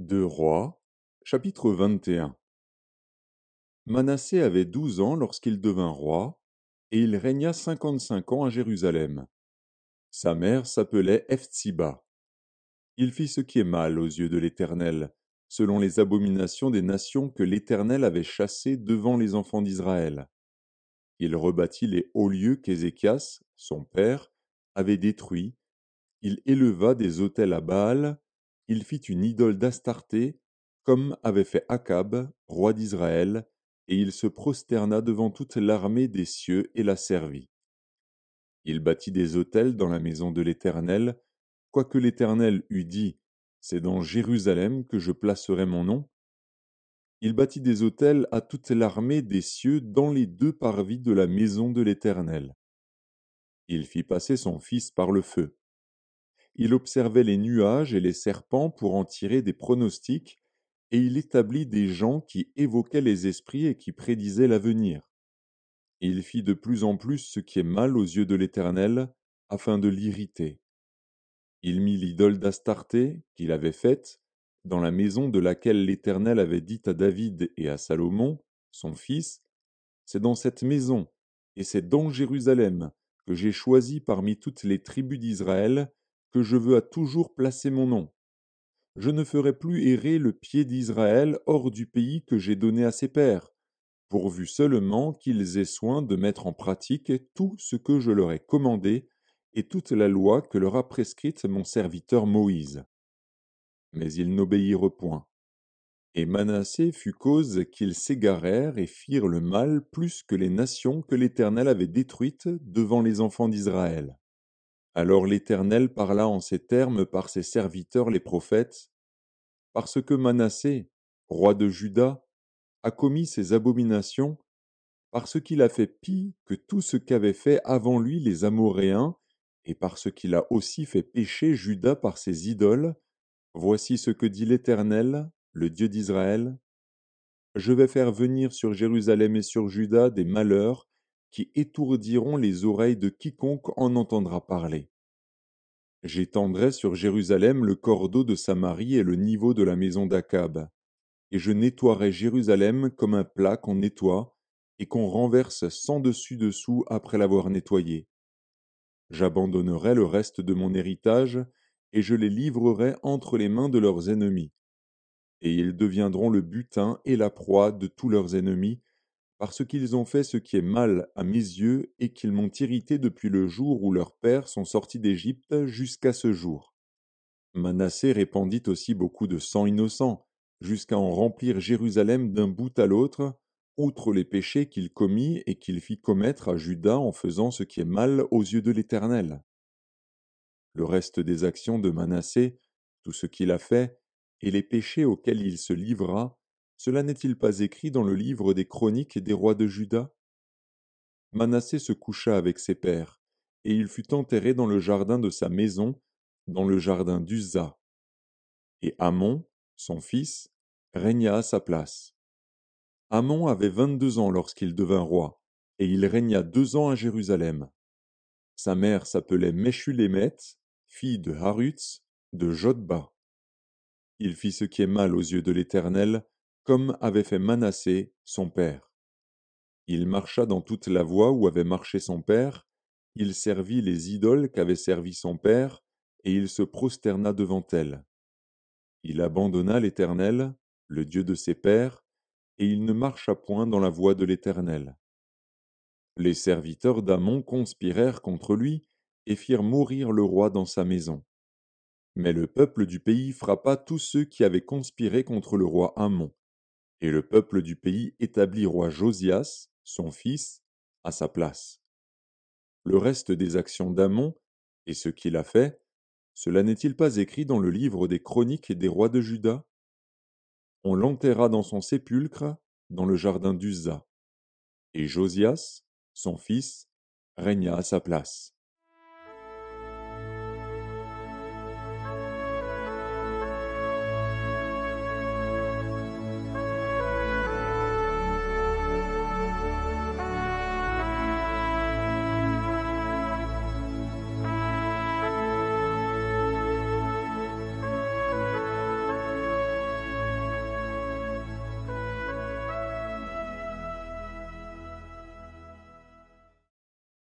Deux Rois, chapitre 21 Manassé avait douze ans lorsqu'il devint roi, et il régna cinquante-cinq ans à Jérusalem. Sa mère s'appelait Eftiba. Il fit ce qui est mal aux yeux de l'Éternel, selon les abominations des nations que l'Éternel avait chassées devant les enfants d'Israël. Il rebâtit les hauts lieux qu'Ézéchias, son père, avait détruits, il éleva des autels à Baal, il fit une idole d'Astarté, comme avait fait Achab, roi d'Israël, et il se prosterna devant toute l'armée des cieux et la servit. Il bâtit des autels dans la maison de l'Éternel, quoique l'Éternel eût dit C'est dans Jérusalem que je placerai mon nom. Il bâtit des autels à toute l'armée des cieux dans les deux parvis de la maison de l'Éternel. Il fit passer son fils par le feu. Il observait les nuages et les serpents pour en tirer des pronostics, et il établit des gens qui évoquaient les esprits et qui prédisaient l'avenir. Il fit de plus en plus ce qui est mal aux yeux de l'Éternel, afin de l'irriter. Il mit l'idole d'Astarté, qu'il avait faite, dans la maison de laquelle l'Éternel avait dit à David et à Salomon, son fils, C'est dans cette maison, et c'est dans Jérusalem, que j'ai choisi parmi toutes les tribus d'Israël, que je veux à toujours placer mon nom. Je ne ferai plus errer le pied d'Israël hors du pays que j'ai donné à ses pères, pourvu seulement qu'ils aient soin de mettre en pratique tout ce que je leur ai commandé et toute la loi que leur a prescrite mon serviteur Moïse. Mais ils n'obéirent point. Et Manassé fut cause qu'ils s'égarèrent et firent le mal plus que les nations que l'Éternel avait détruites devant les enfants d'Israël. Alors l'Éternel parla en ces termes par ses serviteurs les prophètes. Parce que Manassé, roi de Juda, a commis ces abominations, parce qu'il a fait pis que tout ce qu'avaient fait avant lui les Amoréens, et parce qu'il a aussi fait pécher Juda par ses idoles, voici ce que dit l'Éternel, le Dieu d'Israël. Je vais faire venir sur Jérusalem et sur Juda des malheurs, qui étourdiront les oreilles de quiconque en entendra parler. J'étendrai sur Jérusalem le cordeau de Samarie et le niveau de la maison d'Akab. Et je nettoierai Jérusalem comme un plat qu'on nettoie et qu'on renverse sans dessus dessous après l'avoir nettoyé. J'abandonnerai le reste de mon héritage et je les livrerai entre les mains de leurs ennemis. Et ils deviendront le butin et la proie de tous leurs ennemis parce qu'ils ont fait ce qui est mal à mes yeux, et qu'ils m'ont irrité depuis le jour où leurs pères sont sortis d'Égypte jusqu'à ce jour. Manassé répandit aussi beaucoup de sang innocent, jusqu'à en remplir Jérusalem d'un bout à l'autre, outre les péchés qu'il commit et qu'il fit commettre à Judas en faisant ce qui est mal aux yeux de l'Éternel. Le reste des actions de Manassé, tout ce qu'il a fait, et les péchés auxquels il se livra, cela n'est-il pas écrit dans le livre des Chroniques des rois de Juda Manassé se coucha avec ses pères, et il fut enterré dans le jardin de sa maison, dans le jardin d'Uzza. Et Amon, son fils, régna à sa place. Amon avait vingt-deux ans lorsqu'il devint roi, et il régna deux ans à Jérusalem. Sa mère s'appelait Meshulémet, fille de Harutz, de Jotba. Il fit ce qui est mal aux yeux de l'Éternel, comme avait fait Manassé, son père. Il marcha dans toute la voie où avait marché son père, il servit les idoles qu'avait servi son père, et il se prosterna devant elles. Il abandonna l'Éternel, le Dieu de ses pères, et il ne marcha point dans la voie de l'Éternel. Les serviteurs d'Amon conspirèrent contre lui et firent mourir le roi dans sa maison. Mais le peuple du pays frappa tous ceux qui avaient conspiré contre le roi Amon et le peuple du pays établit roi Josias, son fils, à sa place. Le reste des actions d'Amon, et ce qu'il a fait, cela n'est-il pas écrit dans le livre des chroniques des rois de Juda On l'enterra dans son sépulcre, dans le jardin d'Uza. Et Josias, son fils, régna à sa place.